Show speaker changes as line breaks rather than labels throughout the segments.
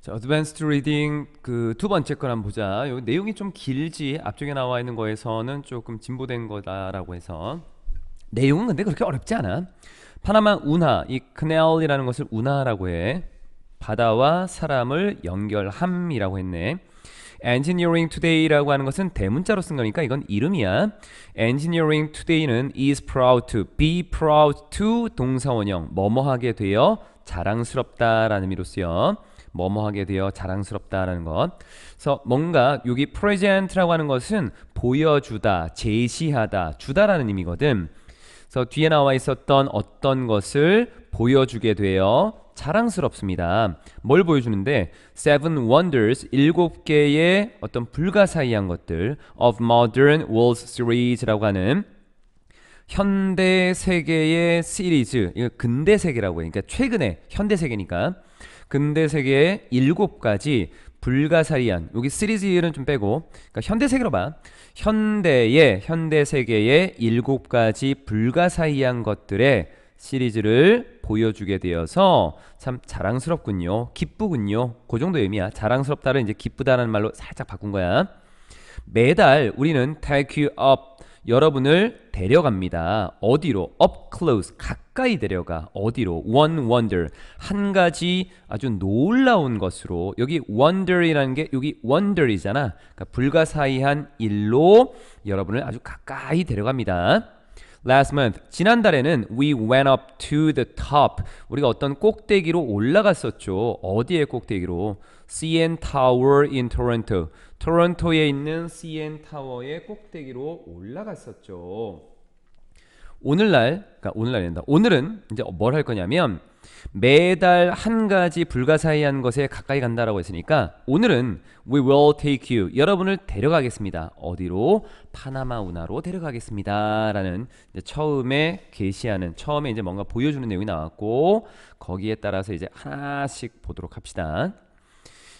자, 어드밴스드 리딩 그두 번째 거 한번 보자. 요 내용이 좀 길지 앞쪽에 나와 있는 거에서는 조금 진보된 거다라고 해서 내용은 근데 그렇게 어렵지 않아. 파나마 운하, 이 크넬이라는 것을 운하라고 해. 바다와 사람을 연결함이라고 했네. Engineering Today라고 하는 것은 대문자로 쓴 거니까 이건 이름이야. Engineering Today는 is proud to, be proud to 동사원형 뭐뭐하게 되어 자랑스럽다라는 의미로 쓰여. 뭐뭐하게 되어 자랑스럽다라는 것. 그래서 뭔가 여기 present라고 하는 것은 보여주다, 제시하다, 주다라는 의미거든. 그래서 뒤에 나와 있었던 어떤 것을 보여주게 되어 자랑스럽습니다. 뭘 보여주는데 Seven Wonders 일곱 개의 어떤 불가사의한 것들 of Modern World Series라고 하는 현대 세계의 시리즈, 이거 근대 세계라고 해. 그러니까 최근에 현대 세계니까 근대 세계의 일곱 가지 불가사리한 여기 시리즈는 좀 빼고 그러니까 현대 세계로봐 현대의 현대 세계의 일곱 가지 불가사의한 것들의 시리즈를 보여주게 되어서 참 자랑스럽군요 기쁘군요 그 정도 의미야 자랑스럽다를 이제 기쁘다는 말로 살짝 바꾼 거야 매달 우리는 take you up 여러분을 데려갑니다. 어디로? up close 가까이 데려가. 어디로? one wonder 한 가지 아주 놀라운 것으로 여기 wonder이라는 게 여기 wonder이잖아. 그러니까 불가사의한 일로 여러분을 아주 가까이 데려갑니다. Last month 지난달에는 we went up to the top 우리가 어떤 꼭대기로 올라갔었죠. 어디에 꼭대기로? CN Tower in Toronto. 토론토에 있는 CN 타워의 꼭대기로 올라갔었죠. 오늘날, 그러니까 오늘날이다. 오늘은 이제 뭘 할 거냐면 매달 한 가지 불가사의한 것에 가까이 간다라고 했으니까 오늘은 we will take you 여러분을 데려가겠습니다. 어디로? 파나마 운하로 데려가겠습니다라는 처음에 게시하는 처음에 이제 뭔가 보여주는 내용이 나왔고 거기에 따라서 이제 하나씩 보도록 합시다.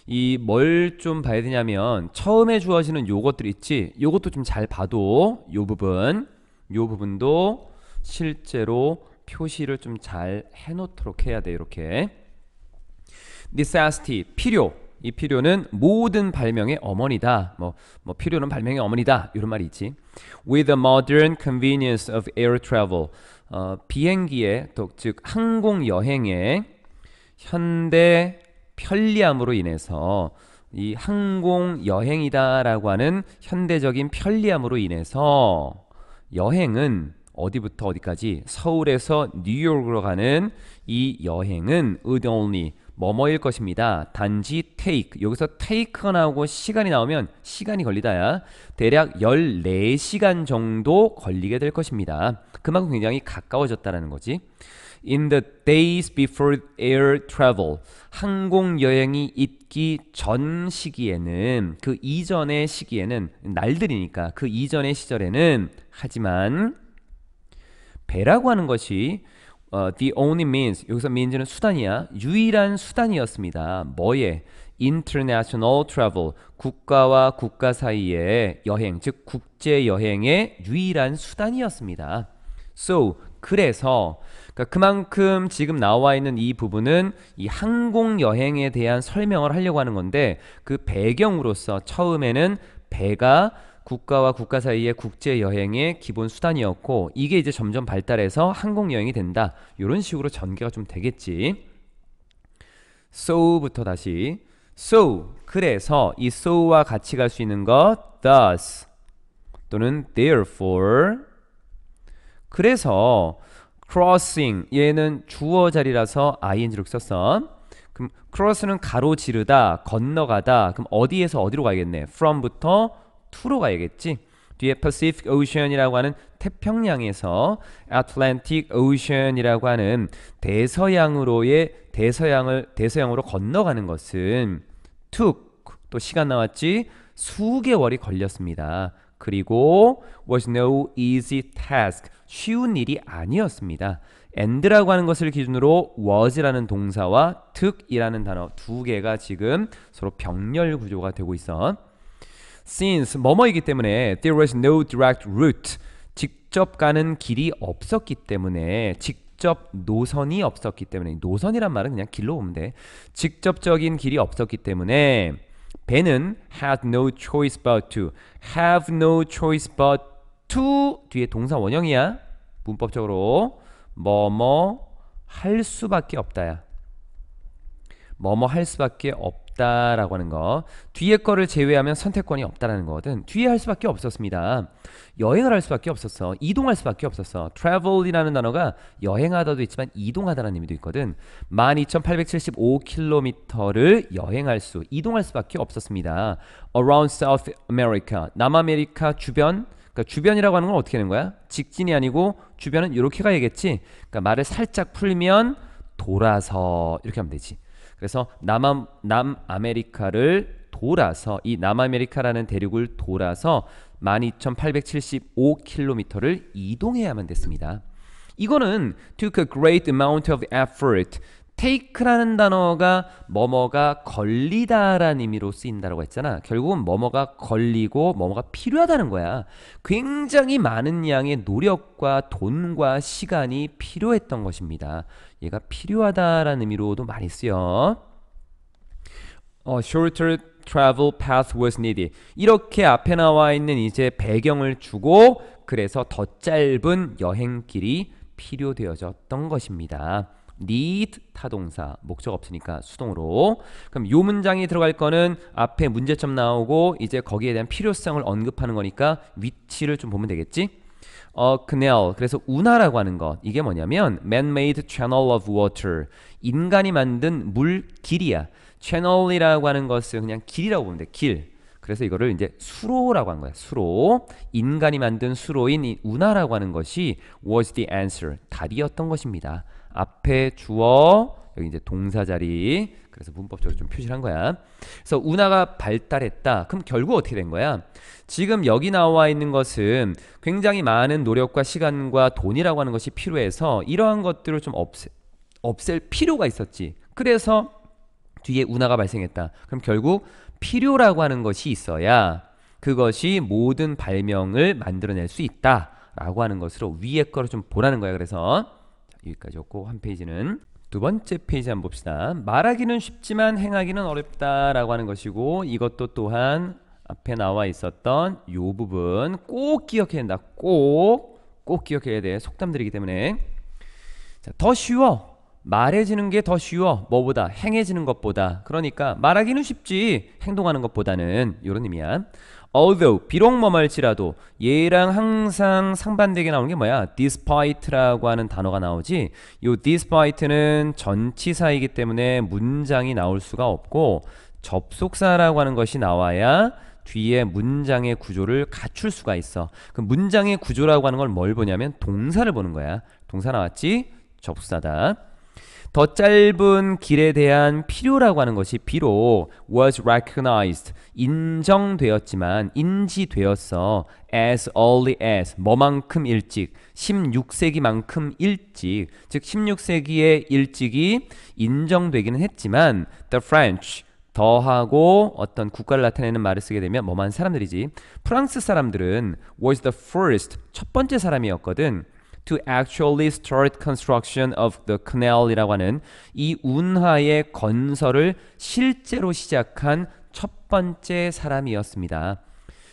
이뭘좀 봐야 되냐면 처음에 주어지는 요것들 있지 요것도 좀 잘 봐도 요 부분 요 부분도 실제로 표시를 좀 잘 해놓도록 해야 돼 이렇게 necessity 필요 이 필요는 모든 발명의 어머니다. 뭐, 뭐 필요는 발명의 어머니다. 이런 말이 있지. With the modern convenience of air travel, 어, 비행기의 즉 항공 여행의 현대 편리함으로 인해서 이 항공 여행이다라고 하는 현대적인 편리함으로 인해서 여행은 어디부터 어디까지 서울에서 뉴욕으로 가는 이 여행은 it only 뭐뭐일 것입니다. 단지 take 여기서 take가 나오고 시간이 나오면 시간이 걸리다야 대략 14시간 정도 걸리게 될 것입니다. 그만큼 굉장히 가까워졌다는 라 거지. in the days before air travel 항공 여행이 있기 전 시기에는 그 이전의 시기에는 날들이니까 그 이전의 시절에는 하지만 배라고 하는 것이 uh, the only means 여기서 means는 수단이야 유일한 수단이었습니다 뭐에 international travel 국가와 국가 사이의 여행 즉 국제 여행의 유일한 수단이었습니다 so 그래서 그러니까 그만큼 지금 나와 있는 이 부분은 이 항공 여행에 대한 설명을 하려고 하는 건데 그 배경으로서 처음에는 배가 국가와 국가 사이의 국제 여행의 기본 수단이었고 이게 이제 점점 발달해서 항공 여행이 된다. 이런 식으로 전개가 좀 되겠지. so부터 다시 so 그래서 이 so와 같이 갈 수 있는 것 thus 또는 therefore 그래서 crossing 얘는 주어 자리라서 ing로 썼어. 그럼 cross는 가로지르다, 건너가다. 그럼 어디에서 어디로 가야겠네? from부터 to로 가야겠지. 뒤에 Pacific Ocean이라고 하는 태평양에서 Atlantic Ocean이라고 하는 대서양으로의 대서양을 대서양으로 건너가는 것은 took 또 시간 나왔지 수개월이 걸렸습니다. 그리고 was no easy task 쉬운 일이 아니었습니다. and라고 하는 것을 기준으로 was라는 동사와 took이라는 단어 두 개가 지금 서로 병렬 구조가 되고 있어. since 뭐뭐이기 때문에 there was no direct route 직접 가는 길이 없었기 때문에 직접 노선이 없었기 때문에 노선이란 말은 그냥 길로 보면 돼. 직접적인 길이 없었기 때문에 배는 had no choice but to have no choice but to 뒤에 동사 원형이야. 문법적으로 뭐뭐 뭐 할 수밖에 없다야. 뭐뭐 뭐 할 수밖에 없다라고 하는 거. 뒤에 거를 제외하면 선택권이 없다라는 거거든. 뒤에 할 수밖에 없었습니다. 여행을 할 수밖에 없었어. 이동할 수밖에 없었어. travel이라는 단어가 여행하다도 있지만 이동하다라는 의미도 있거든. 12,875km를 여행할 수, 이동할 수밖에 없었습니다. around South America, 남아메리카 주변 그러니까 주변이라고 하는 건 어떻게 되는 거야? 직진이 아니고 주변은 이렇게 가야겠지. 그러니까 말을 살짝 풀면 돌아서 이렇게 하면 되지. 그래서 남아, 남아메리카를 돌아서 이 남아메리카라는 대륙을 돌아서 12,875km를 이동해야만 됐습니다. 이거는 took a great amount of effort 테이크라는 단어가 뭐뭐가 걸리다라는 의미로 쓰인다라고 했잖아. 결국은 뭐뭐가 걸리고 뭐뭐가 필요하다는 거야. 굉장히 많은 양의 노력과 돈과 시간이 필요했던 것입니다. 얘가 필요하다라는 의미로도 많이 쓰여. 어, shorter travel path was needed. 이렇게 앞에 나와 있는 이제 배경을 주고 그래서 더 짧은 여행길이 필요되어졌던 것입니다. need 타동사 목적 없으니까 수동으로 그럼 요 문장이 들어갈 거는 앞에 문제점 나오고 이제 거기에 대한 필요성을 언급하는 거니까 위치를 좀 보면 되겠지 어, canal 그래서 운하라고 하는 것 이게 뭐냐면 man-made channel of water 인간이 만든 물 길이야 channel이라고 하는 것을 그냥 길이라고 보면 돼 길 그래서 이거를 이제 수로라고 한 거야. 수로. 인간이 만든 수로인 이 운하라고 하는 것이 was the answer. 답이었던 것입니다. 앞에 주어 여기 이제 동사 자리 그래서 문법적으로 좀 표시를 한 거야 그래서 운하가 발달했다 그럼 결국 어떻게 된 거야 지금 여기 나와 있는 것은 굉장히 많은 노력과 시간과 돈이라고 하는 것이 필요해서 이러한 것들을 좀 없애, 없앨 필요가 있었지 그래서 뒤에 운하가 발생했다 그럼 결국 필요라고 하는 것이 있어야 그것이 모든 발명을 만들어낼 수 있다 라고 하는 것으로 위에 거를 좀 보라는 거야 그래서 여기까지였고 한 페이지는 두 번째 페이지 한번 봅시다. 말하기는 쉽지만 행하기는 어렵다라고 하는 것이고 이것도 또한 앞에 나와 있었던 요 부분 꼭 기억해야 된다. 꼭 꼭 기억해야 돼. 속담들이기 때문에 자, 더 쉬워. 말해지는 게 더 쉬워. 뭐보다 행해지는 것보다. 그러니까 말하기는 쉽지 행동하는 것보다는 이런 의미야. although 비록 뭐말지라도 얘랑 항상 상반되게 나오는 게 뭐야? despite라고 하는 단어가 나오지. 요 despite는 전치사이기 때문에 문장이 나올 수가 없고 접속사라고 하는 것이 나와야 뒤에 문장의 구조를 갖출 수가 있어. 그 문장의 구조라고 하는 걸 뭘 보냐면 동사를 보는 거야. 동사 나왔지? 접사다. 더 짧은 길에 대한 필요라고 하는 것이 비록 was recognized 인정되었지만 인지되었어 as early as 뭐만큼 일찍 16세기만큼 일찍 즉 16세기의 일찍이 인정되기는 했지만 the French 더하고 어떤 국가를 나타내는 말을 쓰게 되면 뭐만 사람들이지 프랑스 사람들은 was the first 첫 번째 사람이었거든 to actually start construction of the canal이라고 하는 이 운하의 건설을 실제로 시작한 첫 번째 사람이었습니다.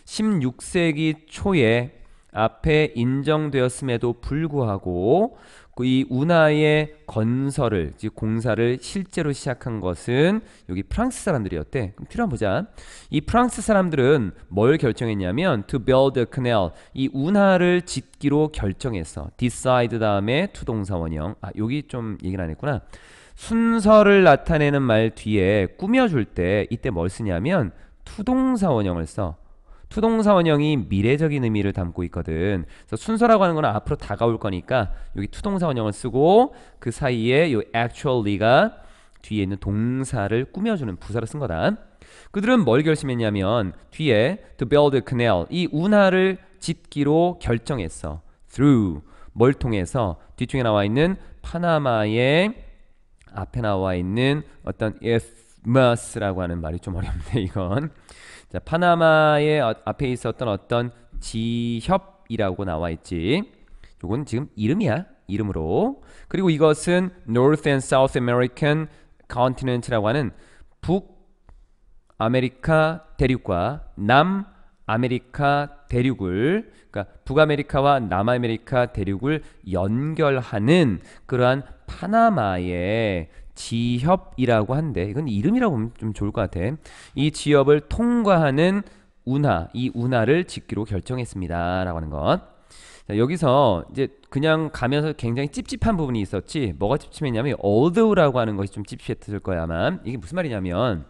16세기 초에 앞에 인정되었음에도 불구하고 이 운하의 건설을 즉 공사를 실제로 시작한 것은 여기 프랑스 사람들이었대. 그럼 필요 한번 보자. 이 프랑스 사람들은 뭘 결정했냐면 to build a canal 이 운하를 짓기로 결정했어. decide 다음에 투동사원형. 아 여기 좀 얘기를 안 했구나. 순서를 나타내는 말 뒤에 꾸며줄 때 이때 뭘 쓰냐면 투동사원형을 써. 투동사 원형이 미래적인 의미를 담고 있거든. 그래서 순서라고 하는 거 앞으로 다가올 거니까 여기 투동사 원형을 쓰고 그 사이에 요 actually가 뒤에 있는 동사를 꾸며주는 부사를 쓴 거다. 그들은 뭘 결심했냐면 뒤에 to build a canal 이 운하를 짓기로 결정했어. through 뭘 통해서 뒤쪽에 나와 있는 파나마의 앞에 나와 있는 어떤 if must라고 하는 말이 좀 어렵네 이건 자, 파나마의 어, 앞에 있었던 어떤 지협이라고 나와 있지. 요건 지금 이름이야. 이름으로. 그리고 이것은 North and South American Continent라고 하는 북 아메리카 대륙과 남 아메리카 대륙을 그러니까 북아메리카와 남아메리카 대륙을 연결하는 그러한 파나마의 지협이라고 한데 이건 이름이라고 보면 좀 좋을 것 같아. 이 지협을 통과하는 운하, 이 운하를 짓기로 결정했습니다라고 하는 것. 자, 여기서 이제 그냥 가면서 굉장히 찝찝한 부분이 있었지. 뭐가 찝찝했냐면 어드라고 하는 것이 좀 찝찝했을 거야 아 이게 무슨 말이냐면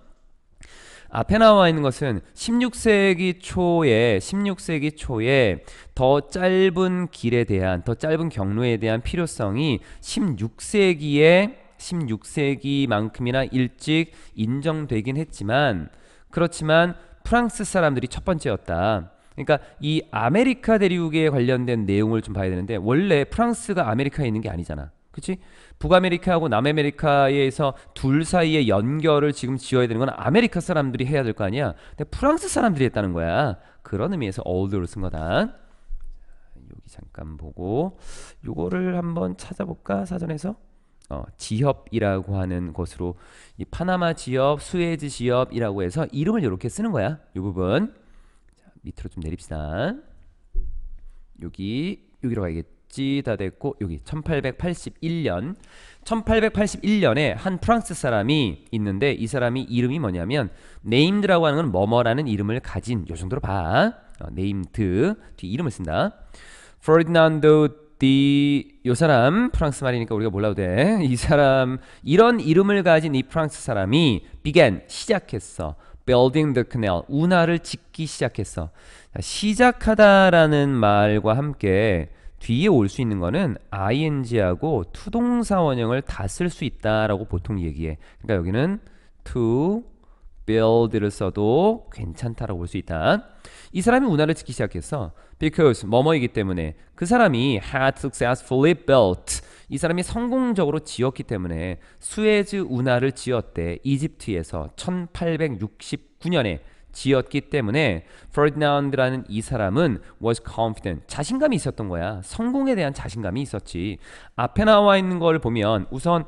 앞에 아, 나와 있는 것은 16세기 초에 16세기 초에 더 짧은 길에 대한 더 짧은 경로에 대한 필요성이 16세기에 16세기만큼이나 일찍 인정되긴 했지만 그렇지만 프랑스 사람들이 첫 번째였다. 그러니까 이 아메리카 대륙에 관련된 내용을 좀 봐야 되는데 원래 프랑스가 아메리카에 있는 게 아니잖아. 그치? 북아메리카하고 남아메리카에서 둘 사이의 연결을 지금 지어야 되는 건 아메리카 사람들이 해야 될 거 아니야? 근데 프랑스 사람들이 했다는 거야. 그런 의미에서 어울드를쓴 거다. 여기 잠깐 보고 요거를 한번 찾아볼까 사전에서 어, 지협이라고 하는 것으로 이 파나마 지협, 수에즈 지협이라고 해서 이름을 이렇게 쓰는 거야. 요 부분 자, 밑으로 좀 내립시다. 여기 여기로 가야겠. 다 찌다 됐고 여기 1881년 1881년에 한 프랑스 사람이 있는데 이 사람이 이름이 뭐냐면 네임드라고 하는 건 뭐뭐라는 이름을 가진 요 정도로 봐 어, 네임드 뒤 이름을 쓴다 프로디난도 디요 사람 프랑스 말이니까 우리가 몰라도 돼이 사람 이런 이름을 가진 이 프랑스 사람이 began 시작했어 building the canal 운하를 짓기 시작했어 시작하다라는 말과 함께 뒤에 올 수 있는 거는 ing하고 투동사 원형을 다 쓸 수 있다라고 보통 얘기해. 그러니까 여기는 to build를 써도 괜찮다라고 볼 수 있다. 이 사람이 운하를 짓기 시작했어. because 뭐뭐이기 때문에 그 사람이 had successfully built 이 사람이 성공적으로 지었기 때문에 스웨즈 운하를 지었대. 이집트에서 1869년에 지었기 때문에 Ferdinand라는 이 사람은 was confident 자신감이 있었던 거야 성공에 대한 자신감이 있었지 앞에 나와 있는 걸 보면 우선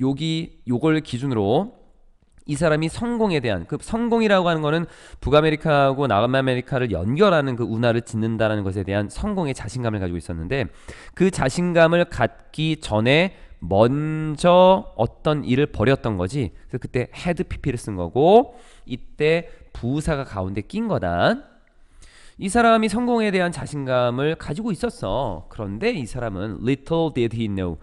여기 요걸 기준으로 이 사람이 성공에 대한 그 성공이라고 하는 거는 북아메리카하고 남아메리카를 연결하는 그 운하를 짓는다라는 것에 대한 성공의 자신감을 가지고 있었는데 그 자신감을 갖기 전에 먼저 어떤 일을 벌였던 거지 그래서 그때 had pp를 쓴 거고 이때 부사가 가운데 낀 거다 이 사람이 성공에 대한 자신감을 가지고 있었어 그런데 이 사람은 little did he know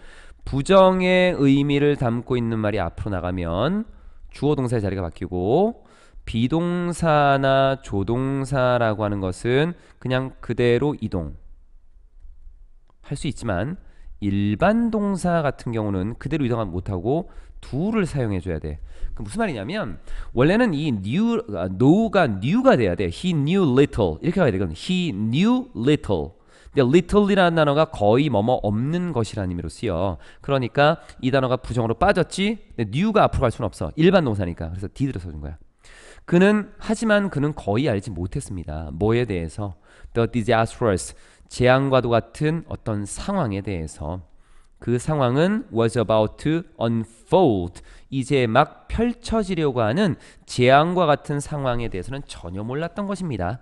부정의 의미를 담고 있는 말이 앞으로 나가면 주어 동사의 자리가 바뀌고 비동사나 조동사라고 하는 것은 그냥 그대로 이동 할 수 있지만 일반 동사 같은 경우는 그대로 이동하면 못하고 do를 사용해 줘야 돼. 그 무슨 말이냐면 원래는 이 new 아, no가 new가 돼야 돼. he knew little 이렇게 가야 되거든. he knew little. 근데 little이라는 단어가 거의 뭐 뭐 없는 것이라는 의미로 쓰여. 그러니까 이 단어가 부정으로 빠졌지. 근데 new가 앞으로 갈 수는 없어. 일반 동사니까. 그래서 did를 써준 거야. 그는 하지만 그는 거의 알지 못했습니다. 뭐에 대해서 the disastrous 재앙과도 같은 어떤 상황에 대해서 그 상황은 was about to unfold 이제 막 펼쳐지려고 하는 재앙과 같은 상황에 대해서는 전혀 몰랐던 것입니다.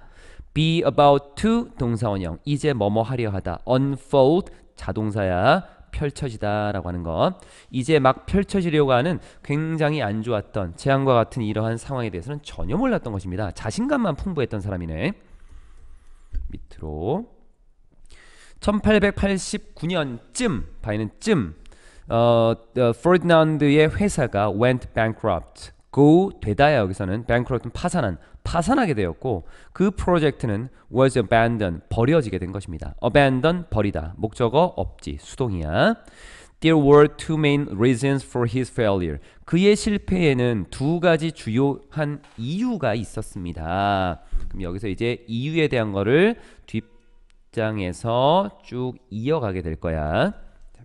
be about to 동사원형 이제 뭐뭐 하려 하다 unfold 자동사야 펼쳐지다라고 하는 것 이제 막 펼쳐지려고 하는 굉장히 안 좋았던 재앙과 같은 이러한 상황에 대해서는 전혀 몰랐던 것입니다. 자신감만 풍부했던 사람이네. 밑으로 1889년쯤 바이는 쯤 어, 어 프로디난드의 회사가 went bankrupt go 그 되다야 여기서는 bankrupt은 파산한 파산하게 되었고 그 프로젝트는 was abandoned 버려지게 된 것입니다. abandon 버리다 목적어 없지 수동이야. There were two main reasons for his failure. 그의 실패에는 두 가지 주요한 이유가 있었습니다. 그럼 여기서 이제 이유에 대한 거를 뒷 입장에서 쭉 이어가게 될 거야.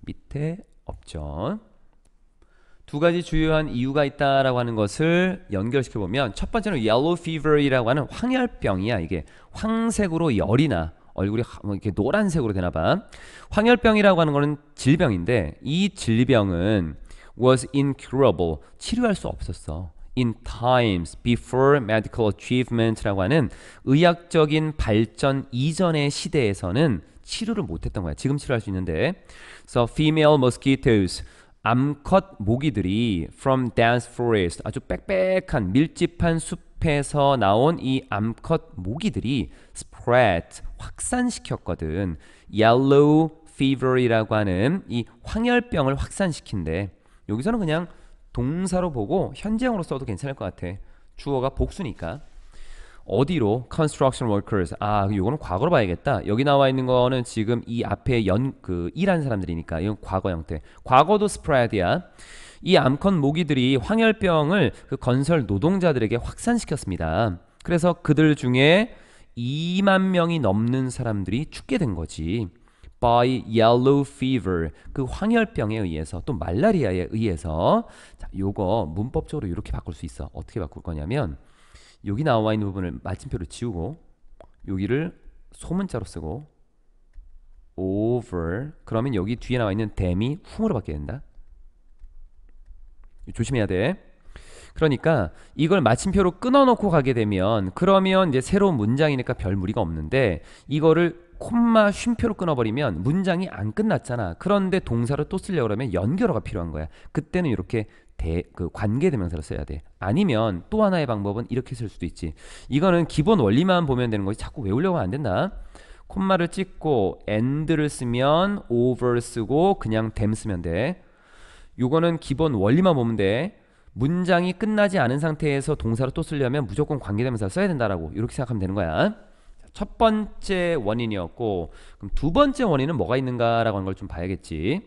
밑에 업전. 두 가지 주요한 이유가 있다라고 하는 것을 연결시켜 보면 첫 번째는 yellow fever이라고 하는 황열병이야. 이게 황색으로 열이 나. 얼굴이 뭐 이렇게 노란색으로 되나 봐. 황열병이라고 하는 거는 질병인데 이 질병은 was incurable. 치료할 수 없었어. in times before medical achievement라고 하는 의학적인 발전 이전의 시대에서는 치료를 못했던 거야. 지금 치료할 수 있는데. So female mosquitoes 암컷 모기들이 from dense forest 아주 빽빽한 밀집한 숲에서 나온 이 암컷 모기들이 spread 확산시켰거든. yellow fever이라고 하는 이 황열병을 확산시킨대. 여기서는 그냥 동사로 보고 현재형으로 써도 괜찮을 것 같아. 주어가 복수니까. 어디로? Construction workers. 아, 이거는 과거로 봐야겠다. 여기 나와 있는 거는 지금 이 앞에 연, 그, 일한 사람들이니까. 이건 과거 형태. 과거도 스프라디야. 이 암컷 모기들이 황열병을 그 건설 노동자들에게 확산시켰습니다. 그래서 그들 중에 2만 명이 넘는 사람들이 죽게 된 거지. by yellow fever 그 황열병에 의해서 또 말라리아에 의해서 자, 요거 문법적으로 이렇게 바꿀 수 있어. 어떻게 바꿀 거냐면 여기 나와 있는 부분을 마침표로 지우고 여기를 소문자로 쓰고 over 그러면 여기 뒤에 나와 있는 댐이 h 으로 바뀌어야 된다. 조심해야 돼. 그러니까 이걸 마침표로 끊어놓고 가게 되면 그러면 이제 새로운 문장이니까 별 무리가 없는데 이거를 콤마 쉼표로 끊어버리면 문장이 안 끝났잖아. 그런데 동사를 또 쓰려고 그러면 연결어가 필요한 거야. 그때는 이렇게 대, 그 관계대명사를 써야 돼. 아니면 또 하나의 방법은 이렇게 쓸 수도 있지. 이거는 기본 원리만 보면 되는 거지 자꾸 외우려고 하면 안 된다. 콤마를 찍고 end를 쓰면 over 쓰고 그냥 them 쓰면 돼. 이거는 기본 원리만 보면 돼. 문장이 끝나지 않은 상태에서 동사를 또 쓰려면 무조건 관계대명사를 써야 된다라고 이렇게 생각하면 되는 거야. 첫 번째 원인이었고 그럼 두 번째 원인은 뭐가 있는가라고 하는 걸 좀 봐야겠지.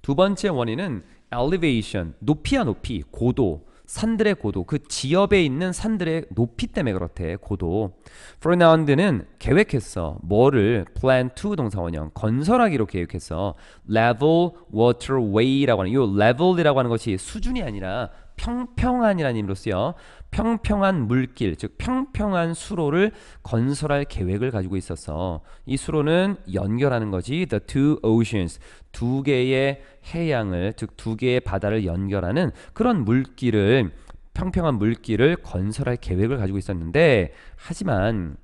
두 번째 원인은 elevation, 높이야 높이, 고도. 산들의 고도, 그 지역에 있는 산들의 높이 때문에 그렇대. 고도. 프로나운드는 계획했어. 뭐를 plan to 동사원형 건설하기로 계획했어. level waterway라고 하는 이 level이라고 하는 것이 수준이 아니라 평평한이라는 이름으로쓰여 평평한 물길 즉 평평한 수로를 건설할 계획을 가지고 있어서 이 수로는 연결하는 거지 the two oceans 두 개의 해양을 즉 두 개의 바다를 연결하는 그런 물길을 평평한 물길을 건설할 계획을 가지고 있었는데 하지만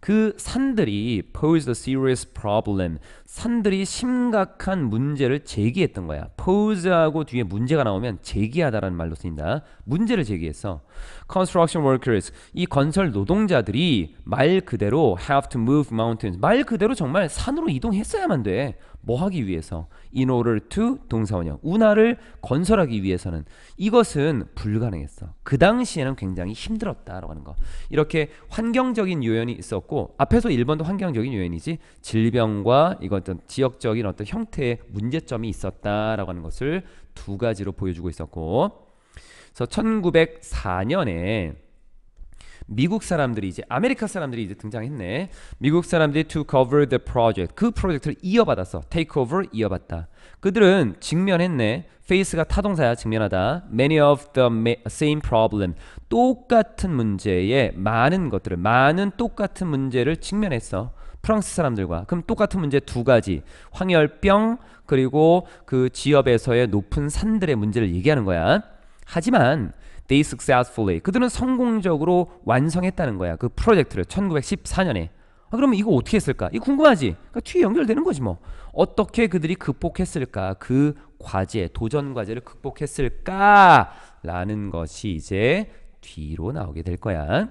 그 산들이 posed a serious problem. 산들이 심각한 문제를 제기했던 거야. pose하고 뒤에 문제가 나오면 제기하다라는 말로 쓰인다. 문제를 제기했어. construction workers 이 건설 노동자들이 말 그대로 have to move mountains 말 그대로 정말 산으로 이동했어야만 돼. 뭐 하기 위해서 in order to 동사원형 운하를 건설하기 위해서는 이것은 불가능했어 그 당시에는 굉장히 힘들었다라고 하는 거 이렇게 환경적인 요인이 있었고 앞에서 1번도 환경적인 요인이지 질병과 이것 어 지역적인 어떤 형태의 문제점이 있었다라고 하는 것을 두 가지로 보여주고 있었고 그래서 1904년에 미국 사람들이 이제 아메리카 사람들이 이제 등장했네. 미국 사람들이 to cover the project 그 프로젝트를 이어받았어. take over 이어받다. 그들은 직면했네. face가 타동사야 직면하다. many of the same problem 똑같은 문제에 많은 것들을 많은 똑같은 문제를 직면했어. 프랑스 사람들과 그럼 똑같은 문제 두 가지 황열병 그리고 그 지역에서의 높은 산들의 문제를 얘기하는 거야. 하지만 They successfully. 그들은 성공적으로 완성했다는 거야. 그 프로젝트를 1914년에. 아, 그러면 이거 어떻게 했을까? 이거 궁금하지? 그러니까 뒤에 연결되는 거지 뭐. 어떻게 그들이 극복했을까? 그 과제, 도전 과제를 극복했을까? 라는 것이 이제 뒤로 나오게 될 거야.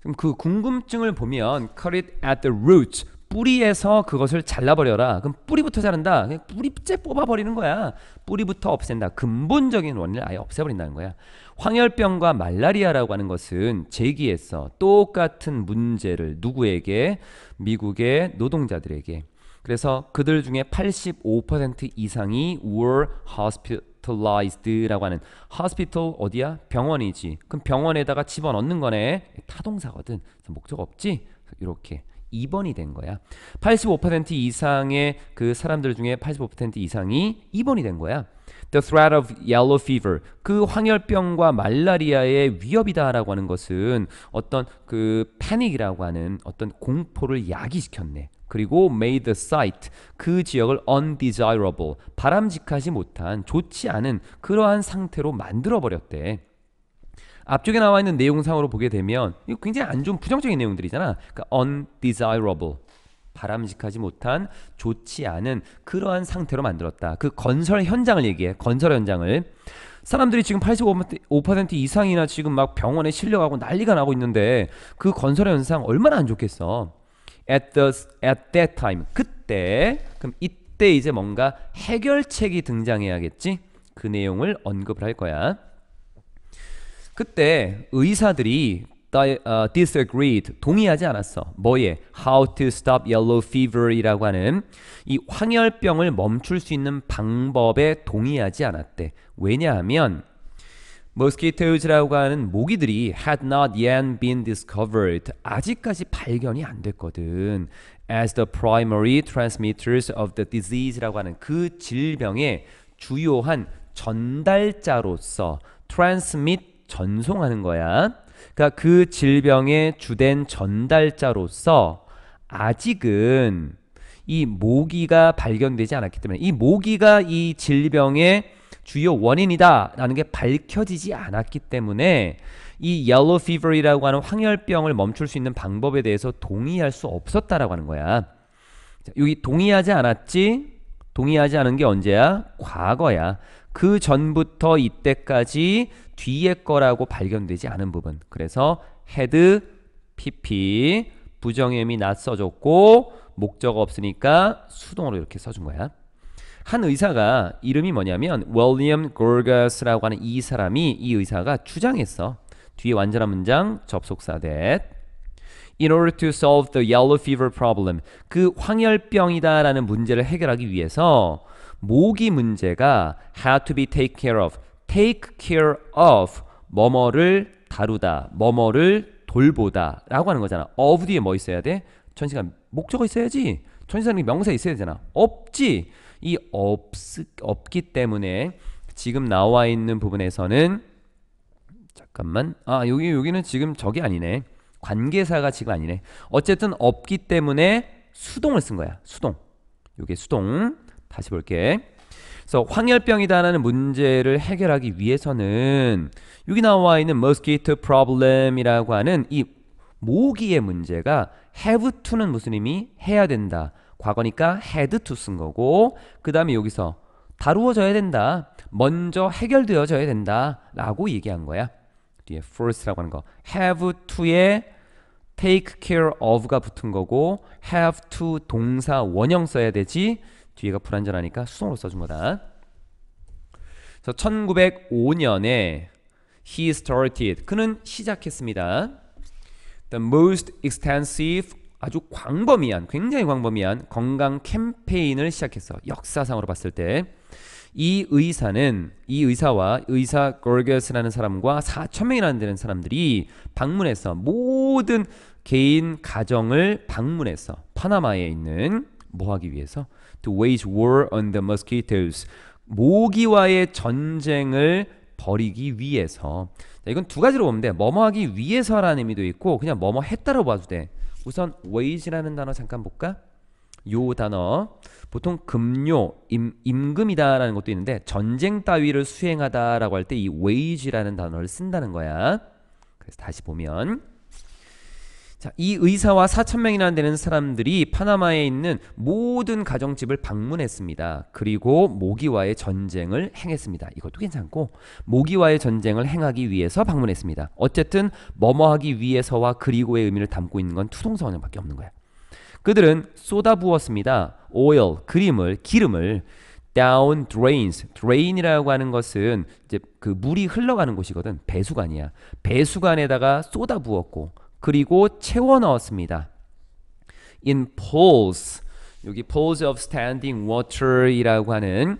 그럼 그 궁금증을 보면 cut it at the root. 뿌리에서 그것을 잘라버려라. 그럼 뿌리부터 자른다. 그냥 뿌리째 뽑아버리는 거야. 뿌리부터 없앤다. 근본적인 원리를 아예 없애버린다는 거야. 황열병과 말라리아라고 하는 것은 제기해서 똑같은 문제를 누구에게 미국의 노동자들에게 그래서 그들 중에 85% 이상이 were hospitalized라고 하는 hospital 어디야? 병원이지. 그럼 병원에다가 집어넣는 거네. 타동사거든. 목적 없지? 이렇게 2번이 된 거야. 85% 이상의 그 사람들 중에 85% 이상이 2번이 된 거야. the threat of yellow fever 그 황열병과 말라리아의 위협이다라고 하는 것은 어떤 그 패닉이라고 하는 어떤 공포를 야기시켰네. 그리고 made the site 그 지역을 undesirable 바람직하지 못한 좋지 않은 그러한 상태로 만들어 버렸대. 앞쪽에 나와 있는 내용상으로 보게 되면 이거 굉장히 안 좋은 부정적인 내용들이잖아. 그러니까 undesirable 바람직하지 못한 좋지 않은 그러한 상태로 만들었다. 그 건설 현장을 얘기해. 건설 현장을. 사람들이 지금 85% 이상이나 지금 막 병원에 실려가고 난리가 나고 있는데 그 건설 현상 얼마나 안 좋겠어. At the at that time 그때 그럼 이때 이제 뭔가 해결책이 등장해야겠지. 그 내용을 언급을 할 거야. 그때 의사들이 disagreed 동의하지 않았어 뭐에 how to stop yellow fever이라고 하는 이 황열병을 멈출 수 있는 방법에 동의하지 않았대 왜냐하면 mosquitoes라고 하는 모기들이 had not yet been discovered 아직까지 발견이 안 됐거든 as the primary transmitters of the disease라고 하는 그 질병의 주요한 전달자로서 transmit 전송하는 거야 그러니까 그 질병의 주된 전달자로서 아직은 이 모기가 발견되지 않았기 때문에 이 모기가 이 질병의 주요 원인이다라는 게 밝혀지지 않았기 때문에 이 옐로우 피버이라고 하는 황열병을 멈출 수 있는 방법에 대해서 동의할 수 없었다라고 하는 거야. 자, 여기 동의하지 않았지? 동의하지 않은 게 언제야? 과거야. 그 전부터 이때까지 뒤에 거라고 발견되지 않은 부분. 그래서 헤드 PP 부정의음이 나 써줬고 목적 없으니까 수동으로 이렇게 써준 거야. 한 의사가 이름이 뭐냐면 윌리엄 골가스라고 하는 이 사람이 이 의사가 주장했어. 뒤에 완전한 문장 접속사 that in order to solve the yellow fever problem 그 황열병이다라는 문제를 해결하기 위해서 모기 문제가 had to be taken care of take care of 뭐뭐를 다루다, 뭐뭐를 돌보다 라고 하는 거잖아. of 뒤에 뭐 있어야 돼? 전시간 목적어 있어야지. 전시사는 명사 있어야 되잖아. 없지. 이 없, 없기 때문에 지금 나와 있는 부분에서는 잠깐만. 아, 여기 여기는 지금 저게 아니네. 관계사가 지금 아니네. 어쨌든 없기 때문에 수동을 쓴 거야. 수동. 요게 수동. 다시 볼게. 그래서 황열병이다라는 문제를 해결하기 위해서는 여기 나와 있는 mosquito problem이라고 하는 이 모기의 문제가 have to는 무슨 의미? 해야 된다. 과거니까 had to 쓴 거고 그 다음에 여기서 다루어져야 된다. 먼저 해결되어져야 된다. 라고 얘기한 거야. 뒤에 first라고 하는 거. have to에 take care of가 붙은 거고 have to 동사 원형 써야 되지 뒤에가 불안전하니까 수동으로 써준 거다. 그래서 1905년에 he started 그는 시작했습니다. The most extensive 아주 광범위한 굉장히 광범위한 건강 캠페인을 시작했어. 역사상으로 봤을 때 이 의사는 이 의사와 의사 걸게스라는 사람과 4천 명이라는 되는 사람들이 방문해서 모든 개인 가정을 방문해서 파나마에 있는 뭐 하기 위해서? To wage war on the mosquitoes. 모기와의 전쟁을 버리기 위해서. 자, 이건 두 가지로 보면 돼. 뭐뭐 하기 위해서라는 의미도 있고 그냥 뭐뭐 했다로 봐도 돼. 우선 wage라는 단어 잠깐 볼까? 요 단어 보통 금료 임, 임금이다라는 것도 있는데 전쟁 따위를 수행하다라고 할 때 이 wage라는 단어를 쓴다는 거야. 그래서 다시 보면 자, 이 의사와 4천 명이나 되는 사람들이 파나마에 있는 모든 가정집을 방문했습니다. 그리고 모기와의 전쟁을 행했습니다. 이것도 괜찮고 모기와의 전쟁을 행하기 위해서 방문했습니다. 어쨌든 머머하기 위해서와 그리고의 의미를 담고 있는 건투동사원어밖에 없는 거야. 그들은 쏟아부었습니다. oil, 그림을, 기름을 down drains. drain이라고 하는 것은 이제 그 물이 흘러가는 곳이거든. 배수관이야. 배수관에다가 쏟아 부었고 그리고 채워 넣었습니다. In pools 여기 pools of standing water이라고 하는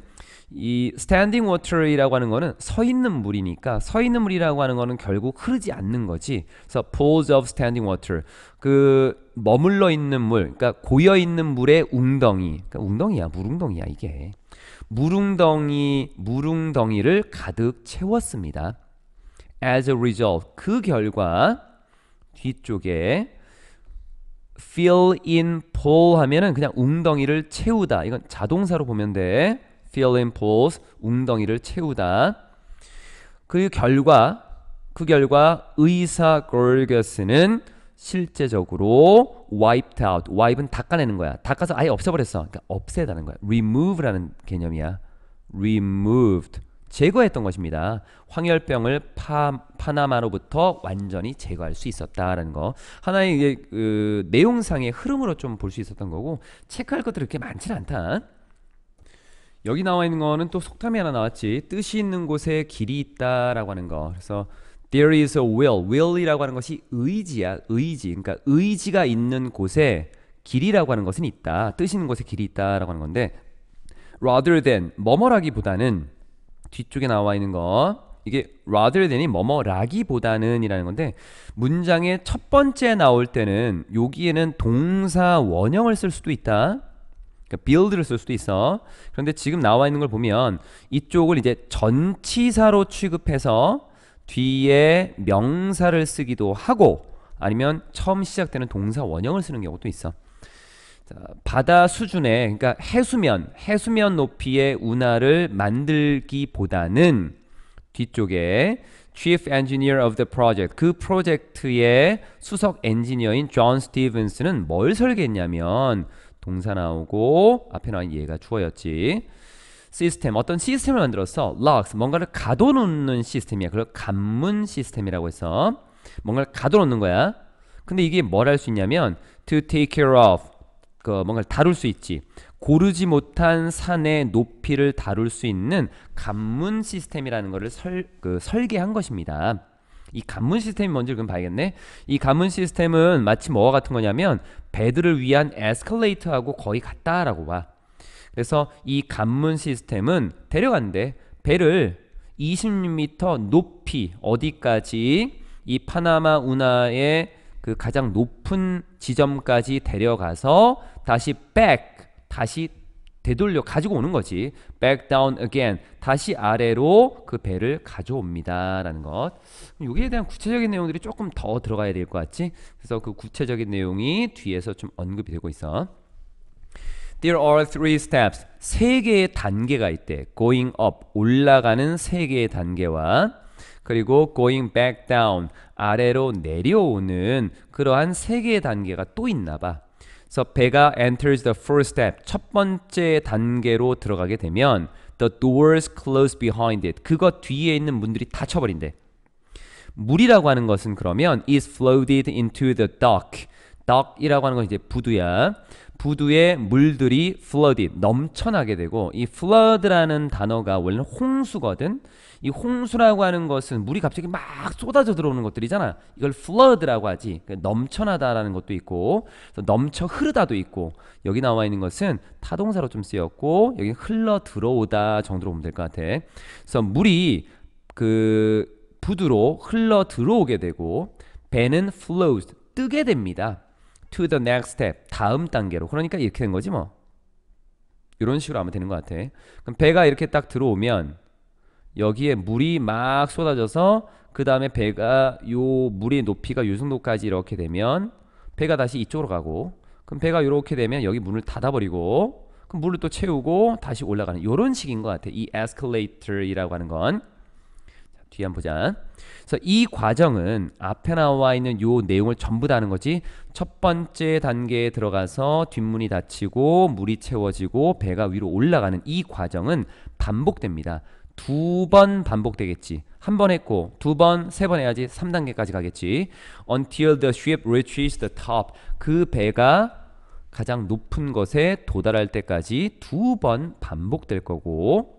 이 standing water이라고 하는 거는 서 있는 물이니까 서 있는 물이라고 하는 거는 결국 흐르지 않는 거지. 그래서 pools of standing water 그 머물러 있는 물, 그러니까 고여 있는 물의 웅덩이, 그러니까 웅덩이야 물웅덩이야 이게 물웅덩이 물웅덩이를 가득 채웠습니다. As a result 그 결과 뒤쪽에 fill in p o w l 하면은 그냥 웅덩이를 채우다. 이건 자동사로 보면 돼. fill in p o w l s 웅덩이를 채우다. 그 결과 그 결과 의사 골거스는 실제적으로 wiped out. wipe은 닦아내는 거야. 닦아서 아예 없애버렸어. 그러니까 없애다는 거야. remove라는 개념이야. removed. 제거했던 것입니다. 황열병을 파, 나마로부터 완전히 제거할 수 있었다라는 거 하나의 이게 그 내용상의 흐름으로 좀 볼 수 있었던 거고 체크할 것들이 그렇게 많지는 않다. 여기 나와 있는 거는 또 속담이 하나 나왔지 뜻이 있는 곳에 길이 있다라고 하는 거 그래서 there is a will will이라고 하는 것이 의지야 의지 그러니까 의지가 있는 곳에 길이라고 하는 것은 있다 뜻이 있는 곳에 길이 있다라고 하는 건데 rather than 뭐뭐라기보다는 뒤쪽에 나와 있는 거 이게 rather than이 뭐뭐라기보다는 이라는 건데 문장의 첫 번째 나올 때는 여기에는 동사 원형을 쓸 수도 있다 그러니까 build를 쓸 수도 있어 그런데 지금 나와 있는 걸 보면 이쪽을 이제 전치사로 취급해서 뒤에 명사를 쓰기도 하고 아니면 처음 시작되는 동사 원형을 쓰는 경우도 있어 바다 수준의 그러니까 해수면 해수면 높이의 운하를 만들기보다는 뒤쪽에 Chief Engineer of the Project 그 프로젝트의 수석 엔지니어인 존 스티븐스는 뭘 설계했냐면 동사 나오고 앞에 나온 얘가 주어였지 시스템 어떤 시스템을 만들어서 locks 뭔가를 가둬놓는 시스템이야 그걸 감문 시스템이라고 해서 뭔가를 가둬놓는 거야 근데 이게 뭘 할 수 있냐면 to take care of 그 뭔가를 다룰 수 있지 고르지 못한 산의 높이를 다룰 수 있는 간문 시스템이라는 것을 설, 그 설계한 것입니다. 이 간문 시스템이 뭔지 그럼 봐야겠네. 이 간문 시스템은 마치 뭐와 같은 거냐면 배들을 위한 에스컬레이터하고 거의 같다라고 봐. 그래서 이 간문 시스템은 데려간데 배를 20m 높이 어디까지 이 파나마 운하의 그 가장 높은 지점까지 데려가서 다시 back 다시 되돌려 가지고 오는 거지 back down again 다시 아래로 그 배를 가져옵니다 라는 것 여기에 대한 구체적인 내용들이 조금 더 들어가야 될 것 같지 그래서 그 구체적인 내용이 뒤에서 좀 언급이 되고 있어 There are three steps 세 개의 단계가 있대 going up 올라가는 세 개의 단계와 그리고 going back down 아래로 내려오는 그러한 세 개의 단계가 또 있나 봐. 그래서 배가 enters the first step 첫 번째 단계로 들어가게 되면 the doors close behind it 그거 뒤에 있는 문들이 닫혀버린대. 물이라고 하는 것은 그러면 is floated into the dock. dock이라고 하는 건 이제 부두야. 부두에 물들이 flooded 넘쳐나게 되고 이 flood라는 단어가 원래는 홍수거든. 이 홍수라고 하는 것은 물이 갑자기 막 쏟아져 들어오는 것들이잖아. 이걸 flood라고 하지. 그러니까 넘쳐나다라는 것도 있고 넘쳐 흐르다도 있고 여기 나와 있는 것은 타동사로 좀 쓰였고 여기 흘러 들어오다 정도로 보면 될 것 같아. 그래서 물이 그 부두로 흘러 들어오게 되고 배는 flows 뜨게 됩니다. to the next step 다음 단계로 그러니까 이렇게 된 거지 뭐 이런 식으로 하면 되는 것 같아 그럼 배가 이렇게 딱 들어오면 여기에 물이 막 쏟아져서 그 다음에 배가 요 물의 높이가 요 정도까지 이렇게 되면 배가 다시 이쪽으로 가고 그럼 배가 이렇게 되면 여기 문을 닫아버리고 그럼 물을 또 채우고 다시 올라가는 요런 식인 것 같아 이 escalator이라고 하는 건 뒤에 한 번 보자. 그래서 이 과정은 앞에 나와 있는 요 내용을 전부 다는 하 거지. 첫 번째 단계에 들어가서 뒷문이 닫히고 물이 채워지고 배가 위로 올라가는 이 과정은 반복됩니다. 두 번 반복되겠지. 한 번 했고 두 번, 세 번 해야지 3단계까지 가겠지. Until the ship reaches the top. 그 배가 가장 높은 것에 도달할 때까지 두 번 반복될 거고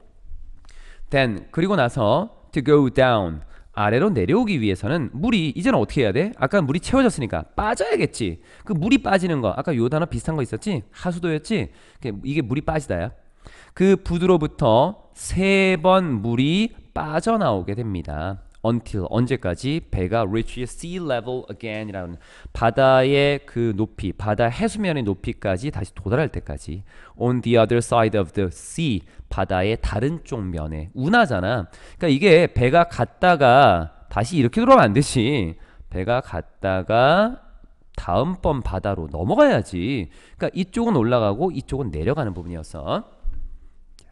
then 그리고 나서 to go down. 아래로 내려오기 위해서는 물이 이제는 어떻게 해야 돼? 아까 물이 채워졌으니까 빠져야겠지. 그 물이 빠지는 거 아까 요 단어 비슷한 거 있었지? 하수도였지? 이게 물이 빠지다야. 그 부두로부터 세 번 물이 빠져나오게 됩니다. until 언제까지 배가 reach sea level again이라는 바다의 그 높이, 바다 해수면의 높이까지 다시 도달할 때까지 on the other side of the sea 바다의 다른 쪽 면에 운하잖아. 그러니까 이게 배가 갔다가 다시 이렇게 돌아가면 안 되지. 배가 갔다가 다음번 바다로 넘어가야지. 그러니까 이쪽은 올라가고 이쪽은 내려가는 부분이어서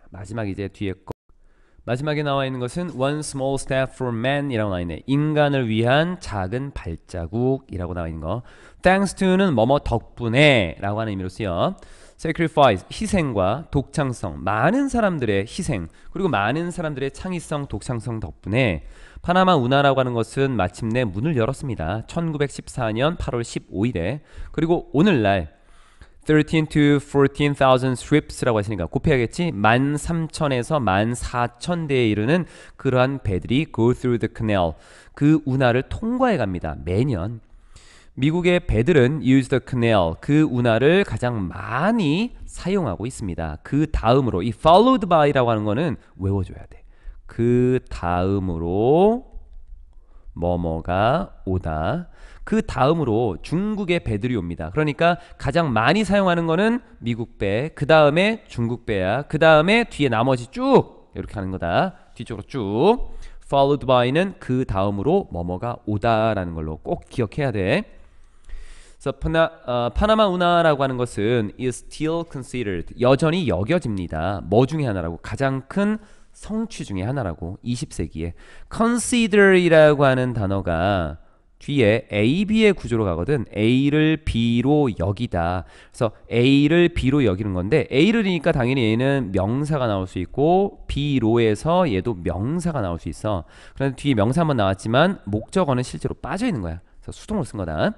마지막 이제 뒤에 거 마지막에 나와 있는 것은 One Small Step for Man이라고 나와 있네. 인간을 위한 작은 발자국이라고 나와 있는 거. Thanks to는 뭐뭐 덕분에라고 하는 의미로 쓰여. Sacrifice 희생과 독창성, 많은 사람들의 희생 그리고 많은 사람들의 창의성, 독창성 덕분에 파나마 운하라고 하는 것은 마침내 문을 열었습니다. 1914년 8월 15일에 그리고 오늘날 13 to 14,000 strips라고 했으니까 곱해야겠지? 13,000에서 14,000대에 이르는 그러한 배들이 go through the canal 그 운하를 통과해 갑니다. 매년 미국의 배들은 use the canal 그 운하를 가장 많이 사용하고 있습니다. 그 다음으로 이 followed by라고 하는 거는 외워줘야 돼. 그 다음으로 뭐뭐가 오다. 그 다음으로 중국의 배들이 옵니다. 그러니까 가장 많이 사용하는 거는 미국 배, 그 다음에 중국 배야, 그 다음에 뒤에 나머지 쭉 이렇게 하는 거다. 뒤쪽으로 쭉 followed by는 그 다음으로 뭐뭐가 오다라는 걸로 꼭 기억해야 돼. 그래 파나, 어, 파나마 운하라고 하는 것은 is still considered 여전히 여겨집니다. 뭐 중에 하나라고 가장 큰 성취 중에 하나라고 20세기에 consider이라고 하는 단어가 뒤에 AB의 구조로 가거든 A를 B로 여기다 그래서 A를 B로 여기는 건데 A를 이니까 당연히 얘는 명사가 나올 수 있고 B로에서 얘도 명사가 나올 수 있어 그런데 뒤에 명사만 나왔지만 목적어는 실제로 빠져 있는 거야 그래서 수동으로 쓴 거다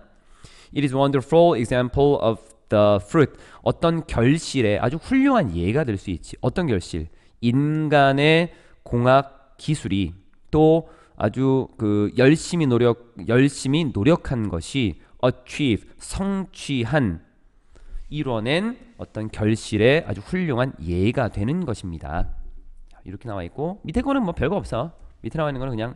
It is wonderful example of the fruit 어떤 결실의 아주 훌륭한 예가 될 수 있지 어떤 결실 인간의 공학 기술이 또 아주 그 열심히 노력 열심히 노력한 것이 achieve 성취한 이뤄낸 어떤 결실의 아주 훌륭한 예가 되는 것입니다. 이렇게 나와 있고 밑에 거는 뭐 별거 없어. 밑에 나와 있는 거는 그냥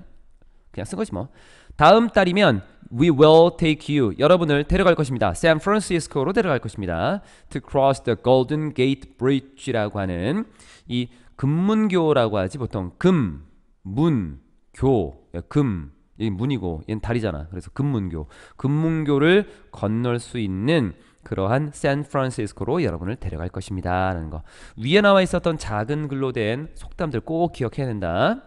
그냥 쓴 거지 뭐. 다음 달이면 we will take you 여러분을 데려갈 것입니다. 샌프란시스코로 데려갈 것입니다. to cross the golden gate bridge라고 하는 이 금문교라고 하지 보통 금문 교, 예, 금, 이 문이고 얘는 달이잖아. 그래서 금문교. 금문교를 건널 수 있는 그러한 샌프란시스코로 여러분을 데려갈 것입니다. 라는 거. 위에 나와 있었던 작은 글로 된 속담들 꼭 기억해야 된다.